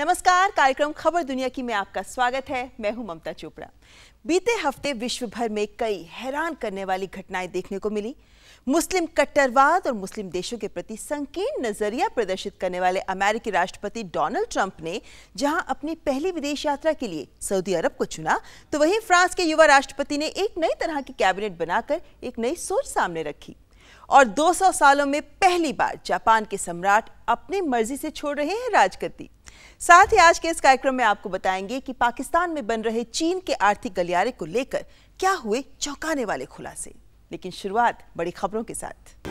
नमस्कार कार्यक्रम खबर दुनिया की में आपका स्वागत है मैं हूं ममता चोपड़ा बीते हफ्ते विश्व भर में कई हैरान करने वाली घटनाएं देखने को मिली मुस्लिम कट्टरवाद और मुस्लिम देशों के प्रति संकीर्ण नजरिया प्रदर्शित करने वाले अमेरिकी राष्ट्रपति डोनाल्ड ट्रंप ने जहां अपनी पहली विदेश यात्रा के लिए सऊदी अरब को चुना तो वहीं फ्रांस के युवा राष्ट्रपति ने एक नई तरह की कैबिनेट बनाकर एक नई सोच सामने रखी और 200 सालों में पहली बार जापान के सम्राट अपनी मर्जी से छोड़ रहे हैं राजगद्दी साथ ही आज के इस कार्यक्रम में आपको बताएंगे कि पाकिस्तान में बन रहे चीन के आर्थिक गलियारे को लेकर क्या हुए चौंकाने वाले खुलासे लेकिन शुरुआत बड़ी खबरों के साथ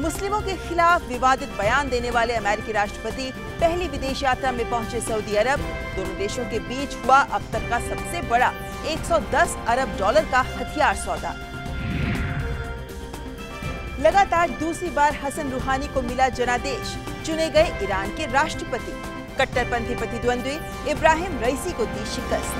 मुस्लिमों के खिलाफ विवादित बयान देने वाले अमेरिकी राष्ट्रपति पहली विदेश यात्रा में पहुंचे सऊदी अरब दोनों देशों के बीच हुआ अब तक का सबसे बड़ा 110 अरब डॉलर का हथियार सौदा लगातार दूसरी बार हसन रूहानी को मिला जनादेश चुने गए ईरान के राष्ट्रपति कट्टरपंथी प्रतिद्वंद्वी इब्राहिम रईसी को दी शिकस्त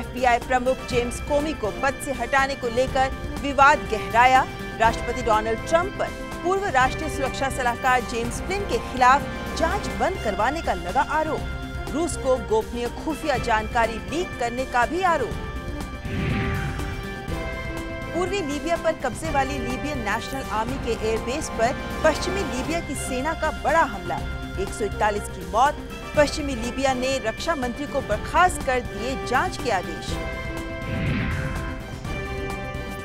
एफबीआई प्रमुख जेम्स कोमी को पद से हटाने को लेकर विवाद गहराया राष्ट्रपति डोनाल्ड ट्रंप पर पूर्व राष्ट्रीय सुरक्षा सलाहकार जेम्स फ्लिन के खिलाफ जांच बंद करवाने का लगा आरोप रूस को गोपनीय खुफिया जानकारी लीक करने का भी आरोप पूर्वी लीबिया पर कब्जे वाली लीबियन नेशनल आर्मी के एयरबेस पर पश्चिमी लीबिया की सेना का बड़ा हमला एक की मौत पश्चिमी लीबिया ने रक्षा मंत्री को बर्खास्त कर दिए जांच के आदेश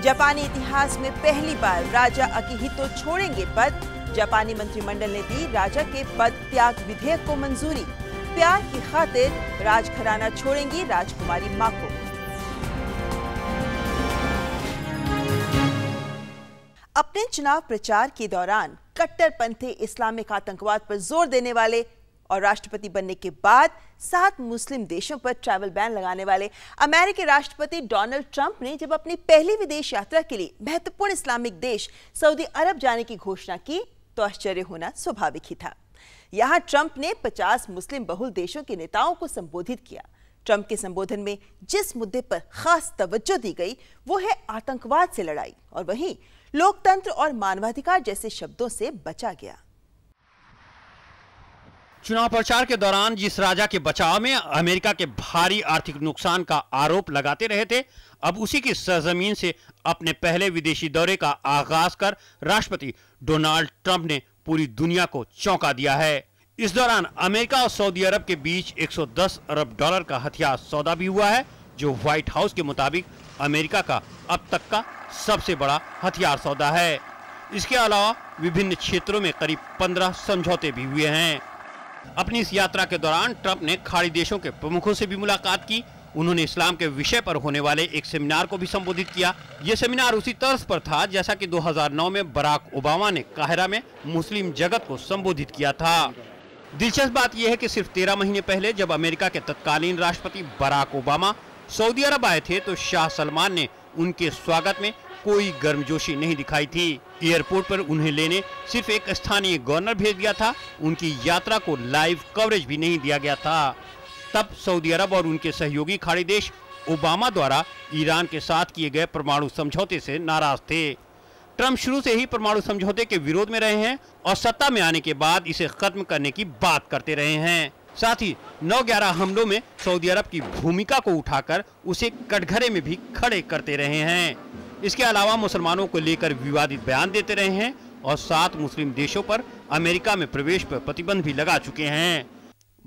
जापानी इतिहास में पहली बार राजा अकिहितो छोड़ेंगे पद जापानी मंत्रिमंडल ने दी राजा के पद त्याग विधेयक को मंजूरी प्यार की खातिर राजघराना छोड़ेंगी राजकुमारी माको अपने चुनाव प्रचार के दौरान कट्टरपंथी इस्लामिक आतंकवाद पर जोर देने वाले और राष्ट्रपति बनने के बाद सात मुस्लिम देशों पर ट्रैवल बैन लगाने वाले अमेरिकी राष्ट्रपति डोनाल्ड ट्रंप ने जब अपनी पहली विदेश यात्रा के लिए महत्वपूर्ण इस्लामिक देश सऊदी अरब जाने की घोषणा की तो आश्चर्य होना स्वाभाविक ही था यहां ट्रंप ने 50 मुस्लिम बहुल देशों के नेताओं को संबोधित किया ट्रंप के संबोधन में जिस मुद्दे पर खास तवज्जो दी गई वो है आतंकवाद से लड़ाई और वहीं लोकतंत्र और मानवाधिकार जैसे शब्दों से बचा गया चुनाव प्रचार के दौरान जिस राजा के बचाव में अमेरिका के भारी आर्थिक नुकसान का आरोप लगाते रहे थे अब उसी की सरजमीन से अपने पहले विदेशी दौरे का आगाज कर राष्ट्रपति डोनाल्ड ट्रंप ने पूरी दुनिया को चौंका दिया है इस दौरान अमेरिका और सऊदी अरब के बीच 110 अरब डॉलर का हथियार सौदा भी हुआ है जो व्हाइट हाउस के मुताबिक अमेरिका का अब तक का सबसे बड़ा हथियार सौदा है इसके अलावा विभिन्न क्षेत्रों में करीब पंद्रह समझौते भी हुए हैं अपनी इस यात्रा के दौरान ट्रंप ने खाड़ी देशों के प्रमुखों से भी मुलाकात की उन्होंने इस्लाम के विषय पर होने वाले एक सेमिनार को भी संबोधित किया ये सेमिनार उसी तर्ज पर था जैसा कि 2009 में बराक ओबामा ने काहिरा में मुस्लिम जगत को संबोधित किया था दिलचस्प बात यह है कि सिर्फ तेरह महीने पहले जब अमेरिका के तत्कालीन राष्ट्रपति बराक ओबामा सऊदी अरब आए थे तो शाह सलमान ने उनके स्वागत में कोई गर्मजोशी नहीं दिखाई थी एयरपोर्ट पर उन्हें लेने सिर्फ एक स्थानीय गवर्नर भेज दिया था उनकी यात्रा को लाइव कवरेज भी नहीं दिया गया था तब सऊदी अरब और उनके सहयोगी खाड़ी देश ओबामा द्वारा ईरान के साथ किए गए परमाणु समझौते से नाराज थे ट्रंप शुरू से ही परमाणु समझौते के विरोध में रहे हैं और सत्ता में आने के बाद इसे खत्म करने की बात करते रहे हैं साथ ही 9-11 हमलों में सऊदी अरब की भूमिका को उठाकर उसे कटघरे में भी खड़े करते रहे हैं इसके अलावा मुसलमानों को लेकर विवादित बयान देते रहे हैं और सात मुस्लिम देशों पर अमेरिका में प्रवेश पर प्रतिबंध भी लगा चुके हैं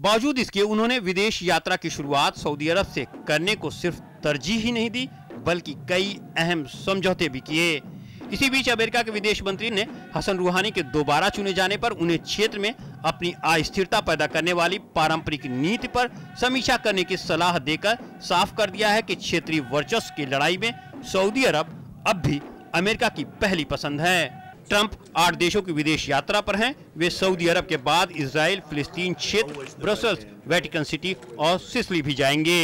बावजूद इसके उन्होंने विदेश यात्रा की शुरुआत सऊदी अरब से करने को सिर्फ तरजीह ही नहीं दी बल्कि कई अहम समझौते भी किए इसी बीच अमेरिका के विदेश मंत्री ने हसन रूहानी के दोबारा चुने जाने पर उन्हें क्षेत्र में अपनी अस्थिरता पैदा करने वाली पारंपरिक नीति पर समीक्षा करने की सलाह देकर साफ कर दिया है कि क्षेत्रीय वर्चस्व की लड़ाई में सऊदी अरब अब भी अमेरिका की पहली पसंद है ट्रंप आठ देशों की विदेश यात्रा पर हैं वे सऊदी अरब के बाद इसराइल फिलिस्तीन क्षेत्र ब्रसल्स वेटिकन सिटी और सिसली भी जाएंगे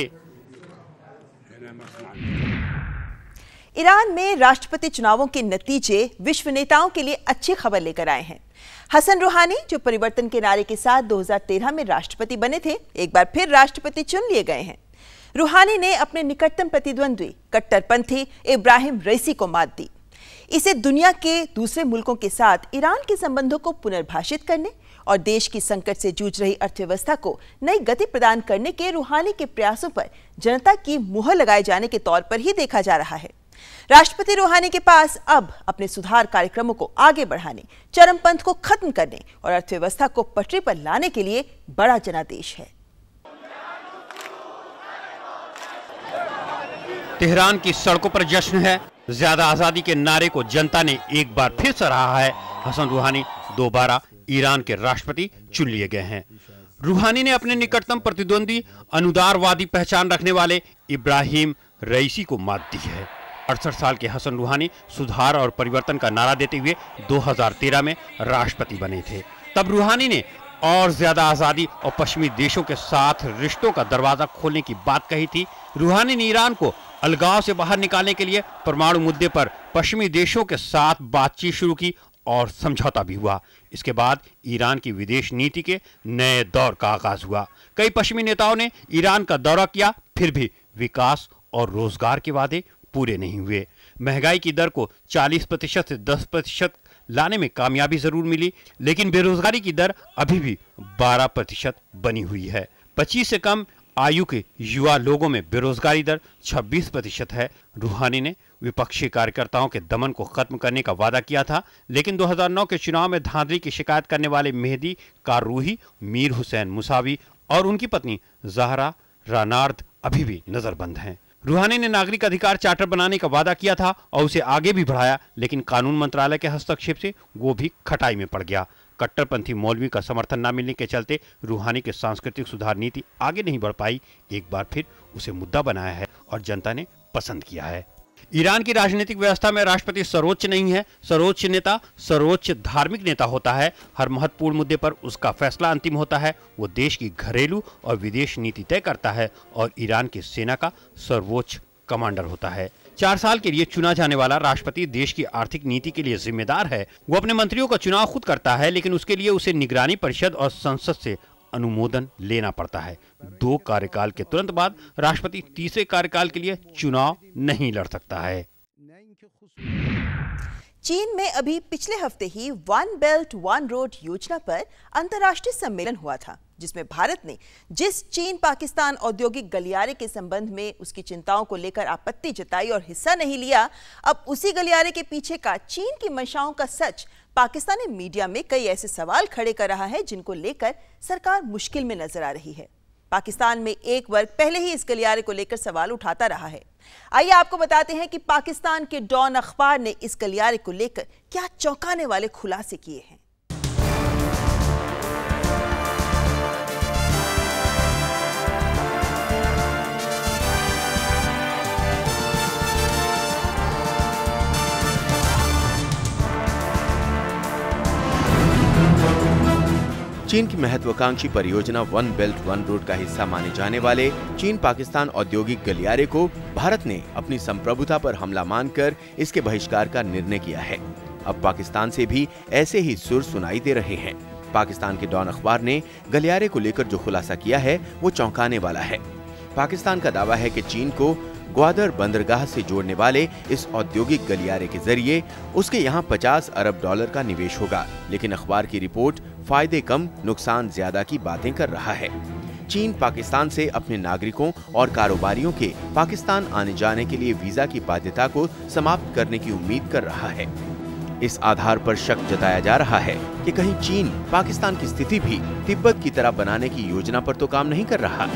ईरान में राष्ट्रपति चुनावों के नतीजे विश्व नेताओं के लिए अच्छी खबर लेकर आए हैं हसन रूहानी जो परिवर्तन के नारे के साथ 2013 में राष्ट्रपति बने थे एक बार फिर राष्ट्रपति चुन लिए गए हैं रूहानी ने अपने निकटतम प्रतिद्वंद्वी कट्टरपंथी इब्राहिम रईसी को मात दी इसे दुनिया के दूसरे मुल्कों के साथ ईरान के संबंधों को पुनर्भाषित करने और देश की संकट से जूझ रही अर्थव्यवस्था को नई गति प्रदान करने के रूहानी के प्रयासों पर जनता की मुहर लगाए जाने के तौर पर ही देखा जा रहा है राष्ट्रपति रूहानी के पास अब अपने सुधार कार्यक्रमों को आगे बढ़ाने चरम पंथ को खत्म करने और अर्थव्यवस्था को पटरी पर लाने के लिए बड़ा जनादेश है तेहरान की सड़कों पर जश्न है ज्यादा आजादी के नारे को जनता ने एक बार फिर सराहा है हसन रूहानी दोबारा ईरान के राष्ट्रपति चुन लिए गए हैं रूहानी ने अपने निकटतम प्रतिद्वंदी अनुदारवादी पहचान रखने वाले इब्राहिम रईसी को मात दी है अड़सठ साल के हसन रूहानी सुधार और परिवर्तन का नारा देते हुए 2013 में राष्ट्रपति बने थे तब रूहानी ने और ज्यादा आज़ादी और पश्चिमी देशों के साथ रिश्तों का दरवाजा खोलने की बात कही थी रूहानी ने ईरान को अलगाव से बाहर निकालने के लिए परमाणु मुद्दे पर पश्चिमी देशों के साथ बातचीत शुरू की और समझौता भी हुआ इसके बाद ईरान की विदेश नीति के नए दौर का आगाज हुआ कई पश्चिमी नेताओं ने ईरान का दौरा किया फिर भी विकास और रोजगार के वादे पूरे नहीं हुए महंगाई की दर को 40 प्रतिशत से 10 प्रतिशत लाने में कामयाबी जरूर मिली लेकिन बेरोजगारी की दर अभी भी 12 प्रतिशत बनी हुई है 25 से कम आयु के युवा लोगों में बेरोजगारी दर 26 प्रतिशत है रूहानी ने विपक्षी कार्यकर्ताओं के दमन को खत्म करने का वादा किया था लेकिन 2009 के चुनाव में धांधली की शिकायत करने वाले Mehdi Karroubi Mir Hossein Mousavi और उनकी पत्नी जहरा रानार्द अभी भी नजरबंद हैं रूहानी ने नागरिक अधिकार चार्टर बनाने का वादा किया था और उसे आगे भी बढ़ाया लेकिन कानून मंत्रालय के हस्तक्षेप से वो भी खटाई में पड़ गया कट्टरपंथी मौलवी का समर्थन न मिलने के चलते रूहानी के सांस्कृतिक सुधार नीति आगे नहीं बढ़ पाई एक बार फिर उसे मुद्दा बनाया है और जनता ने पसंद किया है ईरान की राजनीतिक व्यवस्था में राष्ट्रपति सर्वोच्च नहीं है सर्वोच्च नेता सर्वोच्च धार्मिक नेता होता है हर महत्वपूर्ण मुद्दे पर उसका फैसला अंतिम होता है वो देश की घरेलू और विदेश नीति तय करता है और ईरान की सेना का सर्वोच्च कमांडर होता है चार साल के लिए चुना जाने वाला राष्ट्रपति देश की आर्थिक नीति के लिए जिम्मेदार है वो अपने मंत्रियों का चुनाव खुद करता है लेकिन उसके लिए उसे निगरानी परिषद और संसद से अनुमोदन लेना पड़ता है दो कार्यकाल के तुरंत बाद राष्ट्रपति तीसरे कार्यकाल के लिए चुनाव नहीं लड़ सकता है चीन में अभी पिछले हफ्ते ही वन बेल्ट वन रोड योजना पर अंतर्राष्ट्रीय सम्मेलन हुआ था जिसमें भारत ने जिस चीन पाकिस्तान औद्योगिक गलियारे के संबंध में उसकी चिंताओं को लेकर आपत्ति जताई और हिस्सा नहीं लिया अब उसी गलियारे के पीछे का चीन की मंशाओं का सच पाकिस्तानी मीडिया में कई ऐसे सवाल खड़े कर रहा है जिनको लेकर सरकार मुश्किल में नजर आ रही है पाकिस्तान में एक वर्ग पहले ही इस गलियारे को लेकर सवाल उठाता रहा है आइए आपको बताते हैं कि पाकिस्तान के डॉन अखबार ने इस गलियारे को लेकर क्या चौंकाने वाले खुलासे किए हैं चीन की महत्वाकांक्षी परियोजना वन बेल्ट वन रोड का हिस्सा माने जाने वाले चीन पाकिस्तान औद्योगिक गलियारे को भारत ने अपनी संप्रभुता पर हमला मानकर इसके बहिष्कार का निर्णय किया है अब पाकिस्तान से भी ऐसे ही सुर सुनाई दे रहे हैं पाकिस्तान के डॉन अखबार ने गलियारे को लेकर जो खुलासा किया है वो चौंकाने वाला है पाकिस्तान का दावा है कि चीन को ग्वादर बंदरगाह से जोड़ने वाले इस औद्योगिक गलियारे के जरिए उसके यहाँ 50 अरब डॉलर का निवेश होगा लेकिन अखबार की रिपोर्ट फायदे कम नुकसान ज्यादा की बातें कर रहा है चीन पाकिस्तान से अपने नागरिकों और कारोबारियों के पाकिस्तान आने जाने के लिए वीजा की बाध्यता को समाप्त करने की उम्मीद कर रहा है इस आधार पर शक जताया जा रहा है कि कहीं चीन पाकिस्तान की स्थिति भी तिब्बत की तरह बनाने की योजना पर तो काम नहीं कर रहा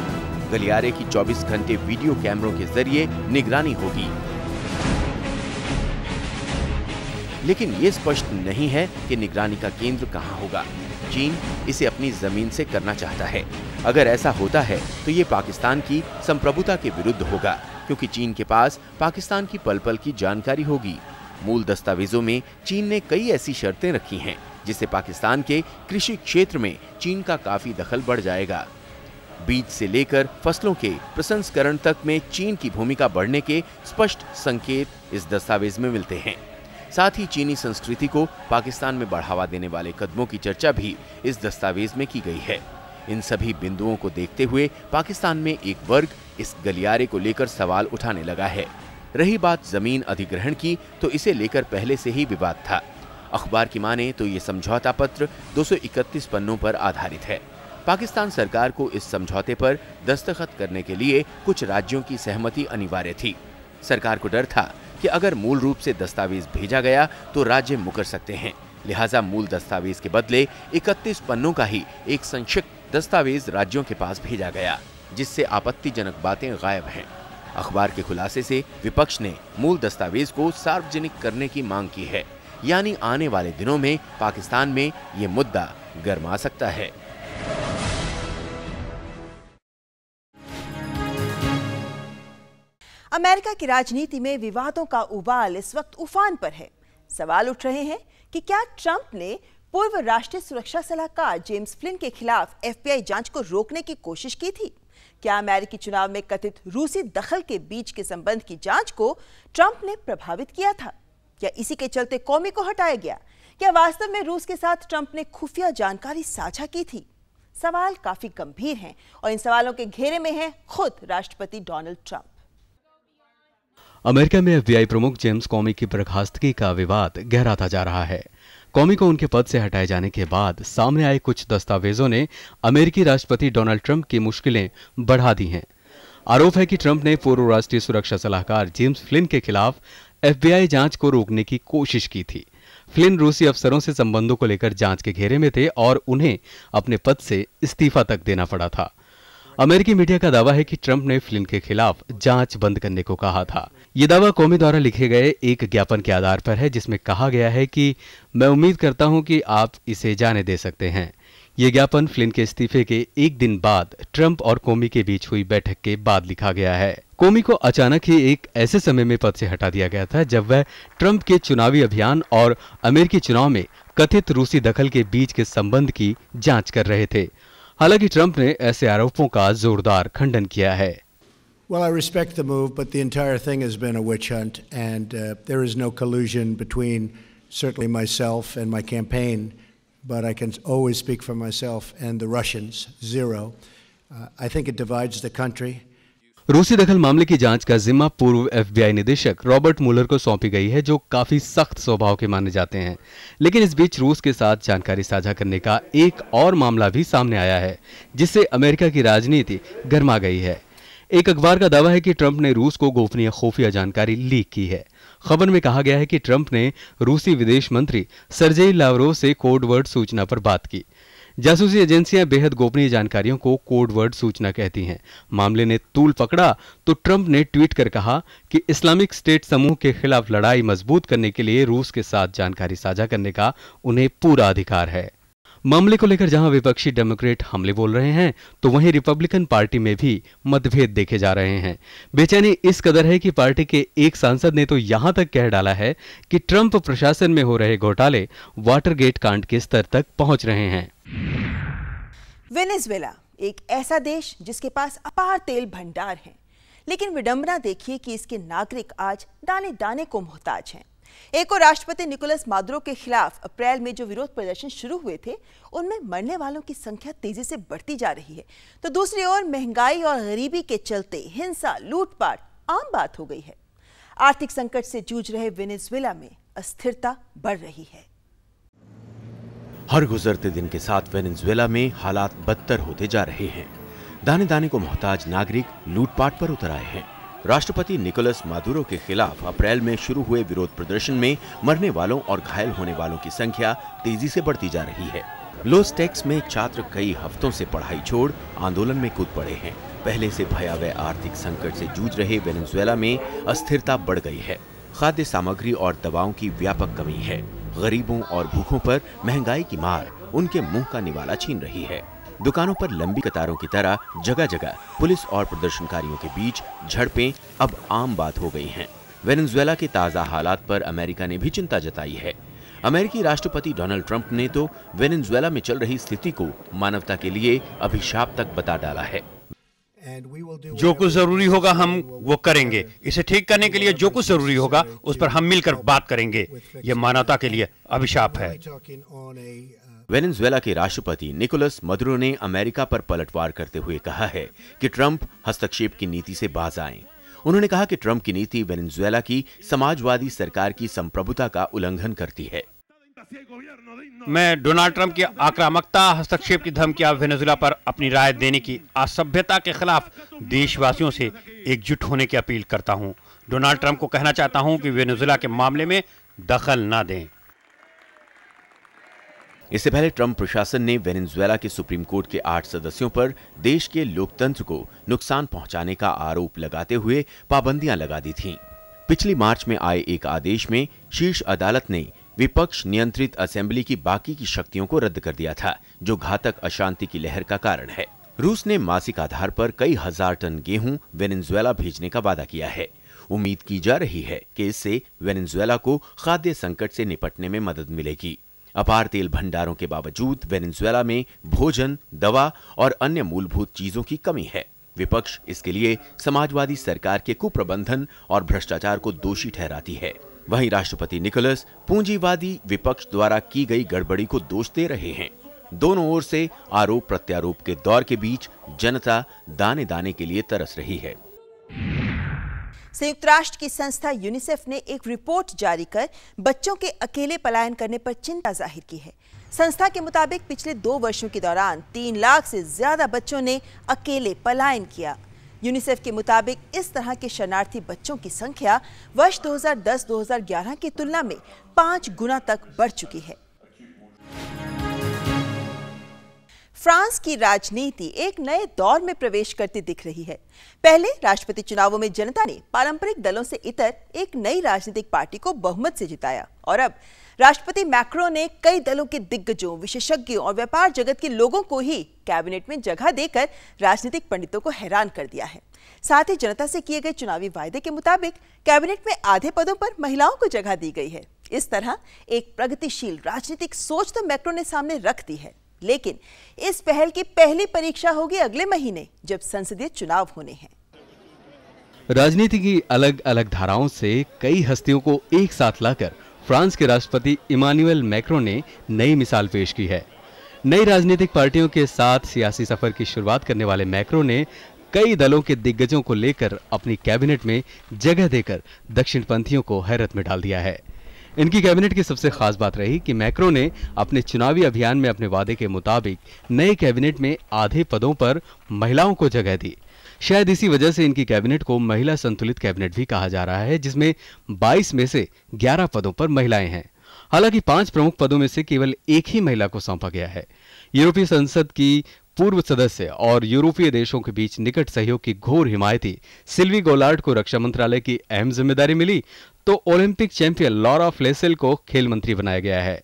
गलियारे की 24 घंटे वीडियो कैमरों के जरिए निगरानी होगी लेकिन ये स्पष्ट नहीं है कि निगरानी का केंद्र कहाँ होगा चीन इसे अपनी जमीन से करना चाहता है अगर ऐसा होता है तो ये पाकिस्तान की संप्रभुता के विरुद्ध होगा क्योंकि चीन के पास पाकिस्तान की पल पल की जानकारी होगी मूल दस्तावेजों में चीन ने कई ऐसी शर्तें रखी हैं जिससे पाकिस्तान के कृषि क्षेत्र में चीन का काफी दखल बढ़ जाएगा बीज से लेकर फसलों के प्रसंस्करण तक में चीन की भूमिका बढ़ने के स्पष्ट संकेत इस दस्तावेज में मिलते हैं साथ ही चीनी संस्कृति को पाकिस्तान में बढ़ावा देने वाले कदमों की चर्चा भी इस दस्तावेज में की गई है इन सभी बिंदुओं को देखते हुए पाकिस्तान में एक वर्ग इस गलियारे को लेकर सवाल उठाने लगा है रही बात जमीन अधिग्रहण की तो इसे लेकर पहले से ही विवाद था अखबार की माने तो ये समझौता पत्र 231 पन्नों पर आधारित है पाकिस्तान सरकार को इस समझौते पर दस्तखत करने के लिए कुछ राज्यों की सहमति अनिवार्य थी सरकार को डर था कि अगर मूल रूप से दस्तावेज भेजा गया तो राज्य मुकर सकते हैं लिहाजा मूल दस्तावेज के बदले 31 पन्नों का ही एक संक्षिप्त दस्तावेज राज्यों के पास भेजा गया जिससे आपत्तिजनक बातें गायब हैं अखबार के खुलासे से विपक्ष ने मूल दस्तावेज को सार्वजनिक करने की मांग की है यानी आने वाले दिनों में पाकिस्तान में ये मुद्दा गर्मा सकता है अमेरिका की राजनीति में विवादों का उबाल इस वक्त उफान पर है सवाल उठ रहे हैं कि क्या ट्रंप ने पूर्व राष्ट्रीय सुरक्षा सलाहकार जेम्स फ्लिन के खिलाफ एफबीआई जांच को रोकने की कोशिश की थी क्या अमेरिकी चुनाव में कथित रूसी दखल के बीच के संबंध की जांच को ट्रंप ने प्रभावित किया था क्या इसी के चलते कौमी को हटाया गया क्या वास्तव में रूस के साथ ट्रंप ने खुफिया जानकारी साझा की थी सवाल काफी गंभीर हैं और इन सवालों के घेरे में हैं खुद राष्ट्रपति डोनाल्ड ट्रंप अमेरिका में एफबीआई प्रमुख जेम्स कॉमी की बर्खास्तगी का विवाद गहराता जा रहा है कॉमी को उनके पद से हटाए जाने के बाद सामने आए कुछ दस्तावेजों ने अमेरिकी राष्ट्रपति डोनाल्ड ट्रंप की मुश्किलें बढ़ा दी हैं आरोप है कि ट्रंप ने पूर्व राष्ट्रीय सुरक्षा सलाहकार जेम्स फ्लिन के खिलाफ एफबीआई जांच को रोकने की कोशिश की थी फ्लिन रूसी अफसरों से संबंधों को लेकर जांच के घेरे में थे और उन्हें अपने पद से इस्तीफा तक देना पड़ा था अमेरिकी मीडिया का दावा है कि ट्रंप ने फ्लिन के खिलाफ जांच बंद करने को कहा था ये दावा कौमी द्वारा लिखे गए एक ज्ञापन के आधार पर है जिसमें कहा गया है कि मैं उम्मीद करता हूं कि आप इसे जाने दे सकते हैं ये ज्ञापन फ्लिन के इस्तीफे के एक दिन बाद ट्रंप और कोमी के बीच हुई बैठक के बाद लिखा गया है कोमी को अचानक ही एक ऐसे समय में पद से हटा दिया गया था जब वह ट्रंप के चुनावी अभियान और अमेरिकी चुनाव में कथित रूसी दखल के बीच के संबंध की जांच कर रहे थे हालांकि ट्रंप ने ऐसे आरोपों का जोरदार खंडन किया है Well, I respect the move, but the entire thing has been a witch hunt, and uh, there is no collusion between certainly myself and my campaign, but I can always speak for myself and the Russians, zero. Uh, I think it divides the country. रूसी दखल मामले की जांच का जिम्मा पूर्व FBI निदेशक Robert Mueller को सौंपी गई है जो काफी सख्त स्वभाव के माने जाते हैं लेकिन इस बीच रूस के साथ जानकारी साझा करने का एक और मामला भी सामने आया है जिससे अमेरिका की राजनीति गर्मा गई है एक अखबार का दावा है कि ट्रंप ने रूस को गोपनीय खुफिया जानकारी लीक की है खबर में कहा गया है कि ट्रंप ने रूसी विदेश मंत्री सरजेई लावरोव से कोडवर्ड सूचना पर बात की जासूसी एजेंसियां बेहद गोपनीय जानकारियों को कोडवर्ड सूचना कहती हैं मामले ने तूल पकड़ा तो ट्रंप ने ट्वीट कर कहा कि इस्लामिक स्टेट समूह के खिलाफ लड़ाई मजबूत करने के लिए रूस के साथ जानकारी साझा करने का उन्हें पूरा अधिकार है मामले को लेकर जहां विपक्षी डेमोक्रेट हमले बोल रहे हैं तो वहीं रिपब्लिकन पार्टी में भी मतभेद देखे जा रहे हैं बेचैनी इस कदर है कि पार्टी के एक सांसद ने तो यहां तक कह डाला है कि ट्रंप प्रशासन में हो रहे घोटाले वाटरगेट कांड के स्तर तक पहुंच रहे हैं वेनेजुएला एक ऐसा देश जिसके पास अपार तेल भंडार है लेकिन विडंबना देखिए कि इसके नागरिक आज दाने दाने को मोहताज हैं एक और राष्ट्रपति निकोलस मादुरो के खिलाफ अप्रैल में जो विरोध प्रदर्शन शुरू हुए थे उनमें मरने वालों की संख्या तेजी से बढ़ती जा रही है तो दूसरी ओर महंगाई और गरीबी के चलते हिंसा लूटपाट आम बात हो गई है आर्थिक संकट से जूझ रहे वेनेजुएला में अस्थिरता बढ़ रही है हर गुजरते दिन के साथ वेनेजुएला में हालात बदतर होते जा रहे हैं दाने दाने को मोहताज नागरिक लूटपाट पर उतर आए हैं राष्ट्रपति निकोलस मादुरो के खिलाफ अप्रैल में शुरू हुए विरोध प्रदर्शन में मरने वालों और घायल होने वालों की संख्या तेजी से बढ़ती जा रही है लोस टैक्स में छात्र कई हफ्तों से पढ़ाई छोड़ आंदोलन में कूद पड़े हैं पहले से भयावह आर्थिक संकट से जूझ रहे वेनेजुएला में अस्थिरता बढ़ गई है खाद्य सामग्री और दवाओं की व्यापक कमी है गरीबों और भूखों पर महंगाई की मार उनके मुंह का निवाला छीन रही है दुकानों पर लंबी कतारों की तरह जगह जगह पुलिस और प्रदर्शनकारियों के बीच झड़पें अब आम बात हो गई हैं वेनेजुएला के ताज़ा हालात पर अमेरिका ने भी चिंता जताई है अमेरिकी राष्ट्रपति डोनाल्ड ट्रंप ने तो वेनेजुएला में चल रही स्थिति को मानवता के लिए अभिशाप तक बता डाला है जो कुछ जरूरी होगा हम वो करेंगे इसे ठीक करने के लिए जो कुछ जरूरी होगा उस पर हम मिलकर बात करेंगे ये मानवता के लिए अभिशाप है वेनेजुएला के राष्ट्रपति निकोलस मदुरो ने अमेरिका पर पलटवार करते हुए कहा है कि ट्रंप हस्तक्षेप की नीति से बाज आए उन्होंने कहा कि ट्रंप की नीति वेनेजुएला की समाजवादी सरकार की संप्रभुता का उल्लंघन करती है मैं डोनाल्ड ट्रंप की आक्रामकता हस्तक्षेप की धमकी और वेनेजुएला पर अपनी राय देने की असभ्यता के खिलाफ देशवासियों से एकजुट होने की अपील करता हूं। डोनाल्ड ट्रंप को कहना चाहता हूं कि वेनेजुएला के मामले में दखल ना दें इससे पहले ट्रंप प्रशासन ने वेनेजुएला के सुप्रीम कोर्ट के आठ सदस्यों पर देश के लोकतंत्र को नुकसान पहुंचाने का आरोप लगाते हुए पाबंदियां लगा दी थीं। पिछली मार्च में आए एक आदेश में शीर्ष अदालत ने विपक्ष नियंत्रित असेंबली की बाकी की शक्तियों को रद्द कर दिया था जो घातक अशांति की लहर का कारण है रूस ने मासिक आधार पर कई हजार टन गेहूं वेनेजुएला भेजने का वादा किया है उम्मीद की जा रही है कि इससे वेनेजुएला को खाद्य संकट से निपटने में मदद मिलेगी अपार तेल भंडारों के बावजूद वेनेजुएला में भोजन दवा और अन्य मूलभूत चीजों की कमी है विपक्ष इसके लिए समाजवादी सरकार के कुप्रबंधन और भ्रष्टाचार को दोषी ठहराती है वहीं राष्ट्रपति निकोलस पूंजीवादी विपक्ष द्वारा की गई गड़बड़ी को दोष दे रहे हैं दोनों ओर से आरोप प्रत्यारोप के दौर के बीच जनता दाने दाने के लिए तरस रही है संयुक्त राष्ट्र की संस्था यूनिसेफ ने एक रिपोर्ट जारी कर बच्चों के अकेले पलायन करने पर चिंता जाहिर की है संस्था के मुताबिक पिछले दो वर्षों के दौरान तीन लाख से ज्यादा बच्चों ने अकेले पलायन किया यूनिसेफ के मुताबिक इस तरह के शरणार्थी बच्चों की संख्या वर्ष 2010-2011 की तुलना में पांच गुना तक बढ़ चुकी है फ्रांस की राजनीति एक नए दौर में प्रवेश करती दिख रही है पहले राष्ट्रपति चुनावों में जनता ने पारंपरिक दलों से इतर एक नई राजनीतिक पार्टी को बहुमत से जिताया और अब राष्ट्रपति मैक्रो ने कई दलों के दिग्गजों विशेषज्ञों और व्यापार जगत के लोगों को ही कैबिनेट में जगह देकर राजनीतिक पंडितों को हैरान कर दिया है साथ ही जनता से किए गए चुनावी वायदे के मुताबिक कैबिनेट में आधे पदों पर महिलाओं को जगह दी गई है इस तरह एक प्रगतिशील राजनीतिक सोच तो मैक्रो ने सामने रख दी है लेकिन इस पहल की पहली परीक्षा होगी अगले महीने जब संसदीय चुनाव होने हैं राजनीति की अलग अलग धाराओं से कई हस्तियों को एक साथ लाकर फ्रांस के राष्ट्रपति इमानुएल मैक्रो ने नई मिसाल पेश की है नई राजनीतिक पार्टियों के साथ सियासी सफर की शुरुआत करने वाले मैक्रो ने कई दलों के दिग्गजों को लेकर अपनी कैबिनेट में जगह देकर दक्षिण पंथियों को हैरत में डाल दिया है इनकी कैबिनेट की सबसे खास बात रही कि मैक्रो ने अपने चुनावी अभियान में अपने वादे के मुताबिक नए कैबिनेट में आधे पदों पर महिलाओं को जगह दी शायद इसी वजह से इनकी कैबिनेट को महिला संतुलित कैबिनेट भी कहा जा रहा है जिसमें 22 में से 11 पदों पर महिलाएं हैं हालांकि पांच प्रमुख पदों में से केवल एक ही महिला को सौंपा गया है यूरोपीय संसद की पूर्व सदस्य और यूरोपीय देशों के बीच निकट सहयोग की घोर हिमायती सिल्वी गोलार्ड को रक्षा मंत्रालय की अहम जिम्मेदारी मिली तो ओलंपिक चैंपियन लॉरा फ्लेसेल को खेल मंत्री बनाया गया है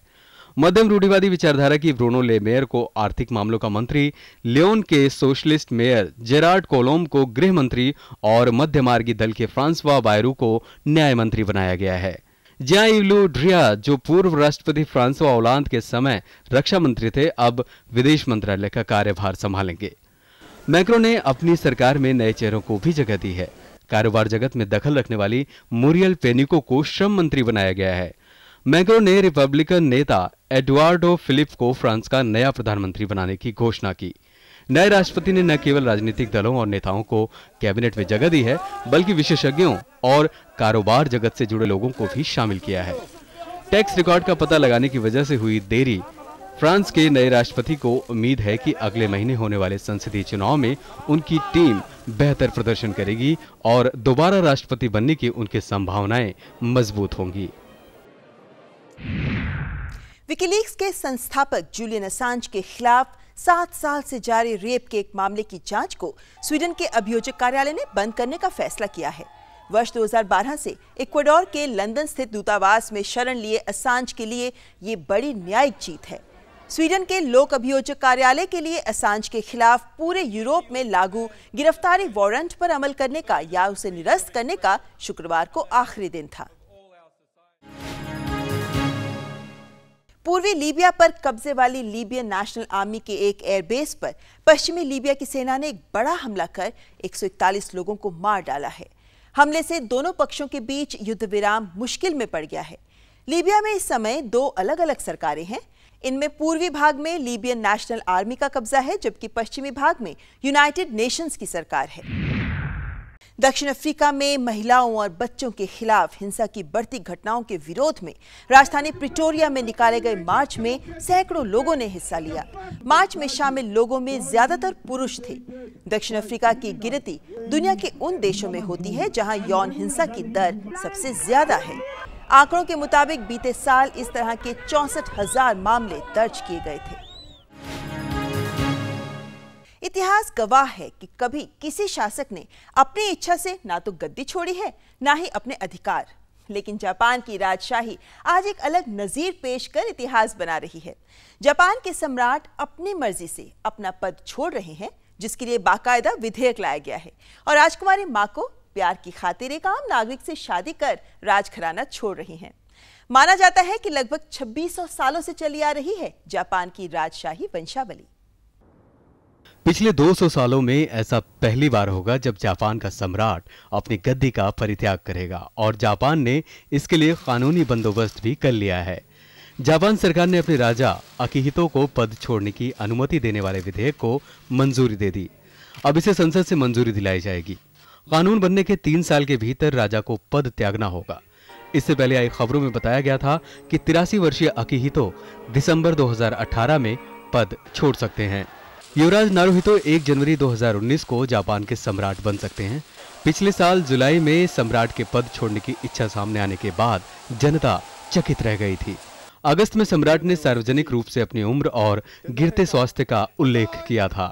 मध्यम रूढ़िवादी विचारधारा की ब्रोनो ले मेयर को आर्थिक मामलों का मंत्री लियोन के सोशलिस्ट मेयर जेरार्ड कोलोम को गृह मंत्री और मध्यमार्गी दल के फ्रांसवा बायरू को न्याय मंत्री बनाया गया है जाइव ड्रिया जो पूर्व राष्ट्रपति फ्रांसो ओलांद के समय रक्षा मंत्री थे अब विदेश मंत्रालय का कार्यभार संभालेंगे मैक्रो ने अपनी सरकार में नए चेहरों को भी जगह दी है कारोबार जगत में दखल रखने वाली मुरियल पेनिको को श्रम मंत्री बनाया गया है मैक्रो ने रिपब्लिकन नेता एडवार्डो फिलिप को फ्रांस का नया प्रधानमंत्री बनाने की घोषणा की नए राष्ट्रपति ने न केवल राजनीतिक दलों और नेताओं को कैबिनेट में जगह दी है बल्कि विशेषज्ञों और कारोबार जगत से जुड़े लोगों को भी शामिल किया है टैक्स रिकॉर्ड का पता लगाने की वजह से हुई देरी फ्रांस के नए राष्ट्रपति को उम्मीद है कि अगले महीने होने वाले संसदीय चुनाव में उनकी टीम बेहतर प्रदर्शन करेगी और दोबारा राष्ट्रपति बनने की उनकी संभावनाएं मजबूत होंगी विकीलीक्स के संस्थापक जूलियन असांज के खिलाफ सात साल से जारी रेप के एक मामले की जांच को स्वीडन के अभियोजक कार्यालय ने बंद करने का फैसला किया है वर्ष 2012 से इक्वाडोर के लंदन स्थित दूतावास में शरण लिए असांज के लिए ये बड़ी न्यायिक जीत है स्वीडन के लोक अभियोजक कार्यालय के लिए असांज के खिलाफ पूरे यूरोप में लागू गिरफ्तारी वारंट पर अमल करने का या उसे निरस्त करने का शुक्रवार को आखिरी दिन था पूर्वी लीबिया पर कब्जे वाली लीबियन नेशनल आर्मी के एक एयरबेस पर पश्चिमी लीबिया की सेना ने एक बड़ा हमला कर 141 लोगों को मार डाला है हमले से दोनों पक्षों के बीच युद्ध विराम मुश्किल में पड़ गया है लीबिया में इस समय दो अलग अलग सरकारें हैं इनमें पूर्वी भाग में लीबियन नेशनल आर्मी का कब्जा है जबकि पश्चिमी भाग में यूनाइटेड नेशंस की सरकार है दक्षिण अफ्रीका में महिलाओं और बच्चों के खिलाफ हिंसा की बढ़ती घटनाओं के विरोध में राजधानी प्रिटोरिया में निकाले गए मार्च में सैकड़ों लोगों ने हिस्सा लिया मार्च में शामिल लोगों में ज्यादातर पुरुष थे दक्षिण अफ्रीका की गिनती दुनिया के उन देशों में होती है जहाँ यौन हिंसा की दर सबसे ज्यादा है आंकड़ों के मुताबिक बीते साल इस तरह के चौसठ हजार मामले दर्ज किए गए थे इतिहास गवाह है कि कभी किसी शासक ने अपनी इच्छा से ना तो गद्दी छोड़ी है ना ही अपने अधिकार लेकिन जापान की राजशाही आज एक अलग नज़ीर पेश कर इतिहास बना रही है जापान के सम्राट अपनी मर्जी से अपना पद छोड़ रहे हैं जिसके लिए बाकायदा विधेयक लाया गया है और राजकुमारी माँ को प्यार की खातिर एक आम नागरिक से शादी कर राजघराना छोड़ रही हैं माना जाता है कि लगभग 2600 सालों से चली आ रही है जापान की राजशाही वंशावली पिछले 200 सालों में ऐसा पहली बार होगा जब जापान का सम्राट अपनी गद्दी का परित्याग करेगा और जापान ने इसके लिए कानूनी बंदोबस्त भी कर लिया है जापान सरकार ने अपने राजा अकीहितो को पद छोड़ने की अनुमति देने वाले विधेयक को मंजूरी दे दी अब इसे संसद से मंजूरी दिलाई जाएगी कानून बनने के तीन साल के भीतर राजा को पद त्यागना होगा इससे पहले आई खबरों में बताया गया था कि तिरासी वर्षीय अकीहितो दिसंबर 2018 में पद छोड़ सकते हैं युवराज नारोहितो 1 जनवरी 2019 को जापान के सम्राट बन सकते हैं पिछले साल जुलाई में सम्राट के पद छोड़ने की इच्छा सामने आने के बाद जनता चकित रह गई थी अगस्त में सम्राट ने सार्वजनिक रूप से अपनी उम्र और गिरते स्वास्थ्य का उल्लेख किया था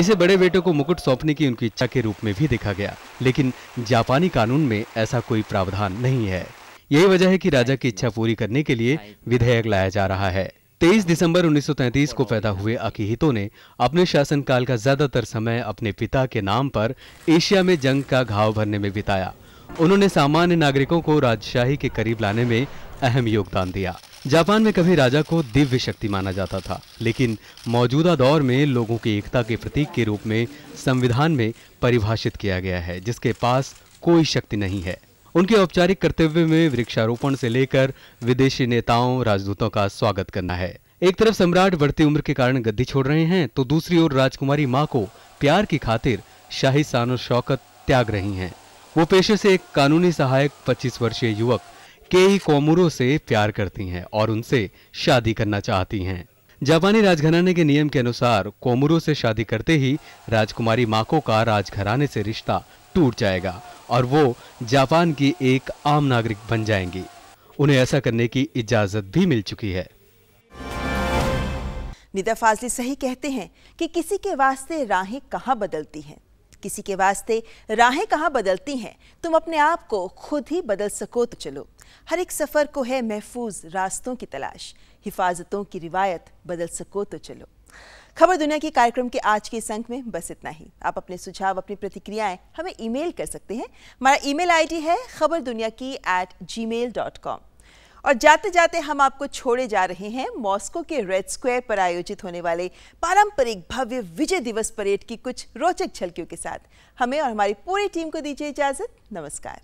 इसे बड़े बेटों को मुकुट सौंपने की उनकी इच्छा के रूप में भी देखा गया लेकिन जापानी कानून में ऐसा कोई प्रावधान नहीं है यही वजह है कि राजा की इच्छा पूरी करने के लिए विधेयक लाया जा रहा है 23 दिसंबर 1933 को पैदा हुए अकीहितो ने अपने शासनकाल का ज्यादातर समय अपने पिता के नाम पर एशिया में जंग का घाव भरने में बिताया उन्होंने सामान्य नागरिकों को राजशाही के करीब लाने में अहम योगदान दिया जापान में कभी राजा को दिव्य शक्ति माना जाता था लेकिन मौजूदा दौर में लोगों की एकता के प्रतीक के रूप में संविधान में परिभाषित किया गया है जिसके पास कोई शक्ति नहीं है उनके औपचारिक कर्तव्य में वृक्षारोपण से लेकर विदेशी नेताओं राजदूतों का स्वागत करना है एक तरफ सम्राट बढ़ती उम्र के कारण गद्दी छोड़ रहे हैं तो दूसरी ओर राजकुमारी माँ को प्यार की खातिर शाही सान शौकत त्याग रही हैं वो पेशे से एक कानूनी सहायक 25 वर्षीय युवक के ही कोमुरो से प्यार करती हैं और उनसे शादी करना चाहती हैं जापानी राजघराने के नियम के अनुसार कोमुरो से शादी करते ही राजकुमारी माको का राजघराने से रिश्ता टूट जाएगा और वो जापान की एक आम नागरिक बन जाएंगी उन्हें ऐसा करने की इजाजत भी मिल चुकी है निदा फाजली सही कहते हैं कि किसी के वास्ते राहें कहां बदलती हैं किसी के वास्ते राहें कहां बदलती हैं तुम अपने आप को खुद ही बदल सको तो चलो हर एक सफ़र को है महफूज रास्तों की तलाश हिफाजतों की रिवायत बदल सको तो चलो खबर दुनिया के कार्यक्रम के आज के इस अंक में बस इतना ही आप अपने सुझाव अपनी प्रतिक्रियाएं हमें ईमेल कर सकते हैं हमारा ईमेल आईडी है खबर दुनिया की at Gmail dot com और जाते जाते हम आपको छोड़े जा रहे हैं मॉस्को के रेड स्क्वायर पर आयोजित होने वाले पारंपरिक भव्य विजय दिवस परेड की कुछ रोचक झलकियों के साथ हमें और हमारी पूरी टीम को दीजिए इजाजत नमस्कार